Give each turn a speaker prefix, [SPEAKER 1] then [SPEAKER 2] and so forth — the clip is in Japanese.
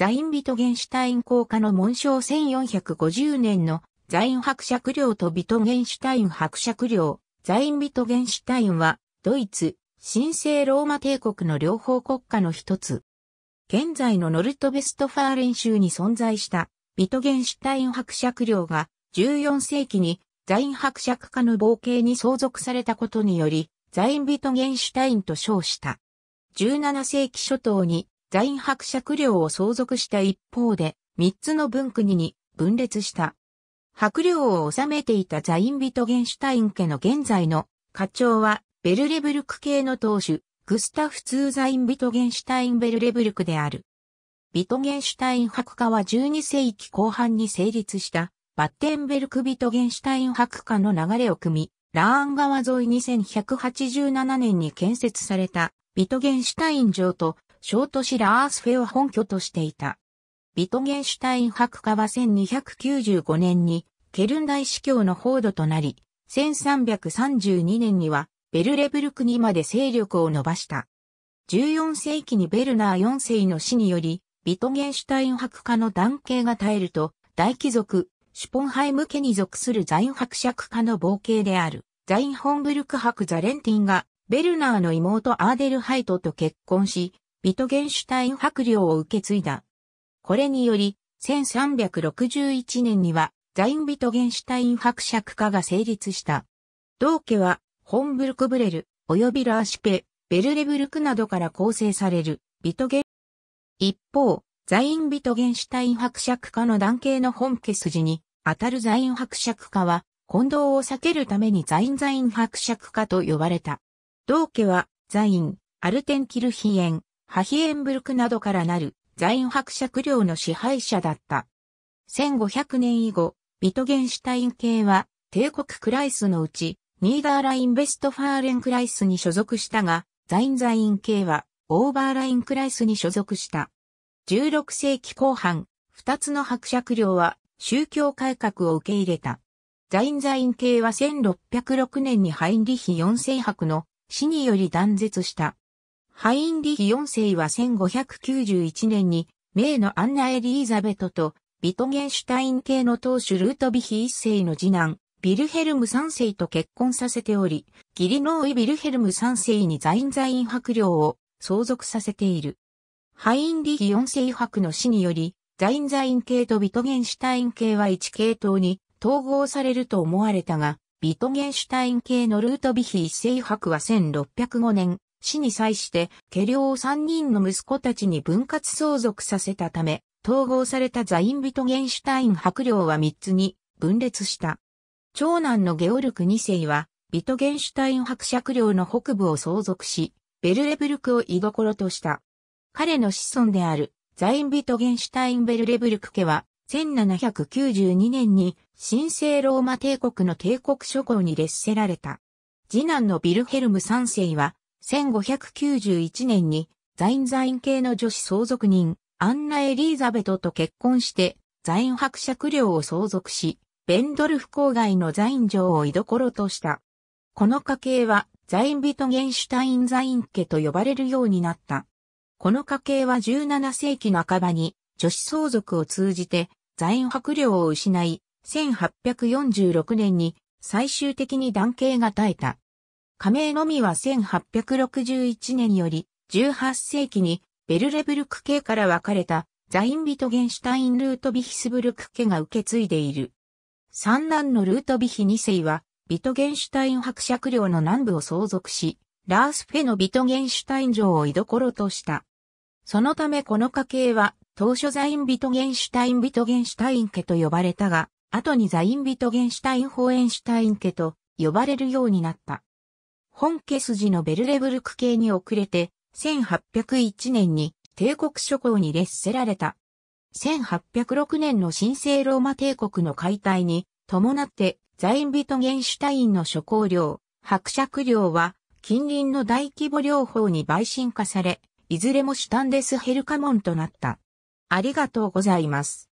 [SPEAKER 1] ザインビトゲンシュタイン効果の紋章1450年のザイン伯爵領とビトゲンシュタイン伯爵領、ザインビトゲンシュタインは、ドイツ、神聖ローマ帝国の両方国家の一つ。現在のノルトベストファーレン州に存在したビトゲンシュタイン伯爵領が14世紀にザイン伯爵家の冒険に相続されたことによりザインビトゲンシュタインと称した。17世紀初頭に在伯爵領を相続した一方で、三つの分国に分裂した。伯領を治めていたザインビトゲンシュタイン家の現在の課長はベルレブルク系の当主、グスタフ・ツーザイン・ビトゲンシュタイン・ベルレブルクである。ビトゲンシュタイン博家は12世紀後半に成立したバッテンベルク・ビトゲンシュタイン博家の流れを組み、ラーン川沿い2 1 8 7年に建設されたビトゲンシュタイン城とショートシラースフェを本拠としていた。ビトゲンシュタイン博家は1295年にケルン大司教の報道となり、1332年にはベルレブルクにまで勢力を伸ばした。14世紀にベルナー4世の死により、ビトゲンシュタイン博家の断系が耐えると、大貴族、シュポンハイム家に属するザイン伯爵家の冒険である、ザインホンブルク伯ザレンティンが、ベルナーの妹アーデルハイトと結婚し、ビトゲンシュタイン伯領を受け継いだ。これにより、1361年には、ザインビトゲンシュタイン伯爵家が成立した。同家は、ホンブルクブレル、及びラーシペ、ベルレブルクなどから構成される、ビトゲン。一方、ザインビトゲンシュタイン伯爵家の男系の本家筋に、当たるザイン伯爵家は、混同を避けるためにザインザイン伯爵家と呼ばれた。同家は、ザイン、アルテンキルヒエン、ハヒエンブルクなどからなるザイン伯爵領の支配者だった。1500年以後、ビトゲンシュタイン系は帝国クライスのうちニーダーラインベストファーレンクライスに所属したが、ザインザイン系はオーバーラインクライスに所属した。16世紀後半、二つの伯爵領は宗教改革を受け入れた。ザインザイン系は1606年にハインリヒ4世伯の死により断絶した。ハインリヒ4世は1591年に、名のアンナ・エリーザベトと、ビトゲンシュタイン系の当主ルートビヒ1世の次男、ビルヘルム3世と結婚させており、ギリノーイ・ビルヘルム3世にザインザイン伯領を相続させている。ハインリヒ4世伯の死により、ザインザイン系とビトゲンシュタイン系は1系統に統合されると思われたが、ビトゲンシュタイン系のルートビヒ1世伯は1605年、死に際して、家領を三人の息子たちに分割相続させたため、統合されたザインビトゲンシュタイン伯領は三つに分裂した。長男のゲオルク二世は、ビトゲンシュタイン伯爵領の北部を相続し、ベルレブルクを居所とした。彼の子孫である、ザインビトゲンシュタインベルレブルク家は、1792年に神聖ローマ帝国の帝国諸侯に列せられた。次男のビルヘルム三世は1591年にザインザイン系の女子相続人、アンナ・エリーザベトと結婚して、ザイン伯爵領を相続し、ベンドルフ郊外のザイン城を居所とした。この家系は、ザインビトゲンシュタインザイン家と呼ばれるようになった。この家系は17世紀半ばに、女子相続を通じて、ザイン伯領を失い、1846年に最終的に男系が絶えた。加盟のみは1861年より18世紀にベルレブルク家から分かれたザインビトゲンシュタインルートビヒスブルク家が受け継いでいる。三男のルートビヒ二世はビトゲンシュタイン伯爵領の南部を相続し、ラースフェのビトゲンシュタイン城を居所とした。そのためこの家系は当初ザインビトゲンシュタインビトゲンシュタイン家と呼ばれたが、後にザインビトゲンシュタインホーエンシュタイン家と呼ばれるようになった。本家筋のベルレブルク系に遅れて、1801年に帝国諸侯に列せられた。1806年の神聖ローマ帝国の解体に伴ってザインビトゲンシュタインの諸侯領、伯爵領は近隣の大規模領法に売信化され、いずれもシュタンデスヘルカモンとなった。ありがとうございます。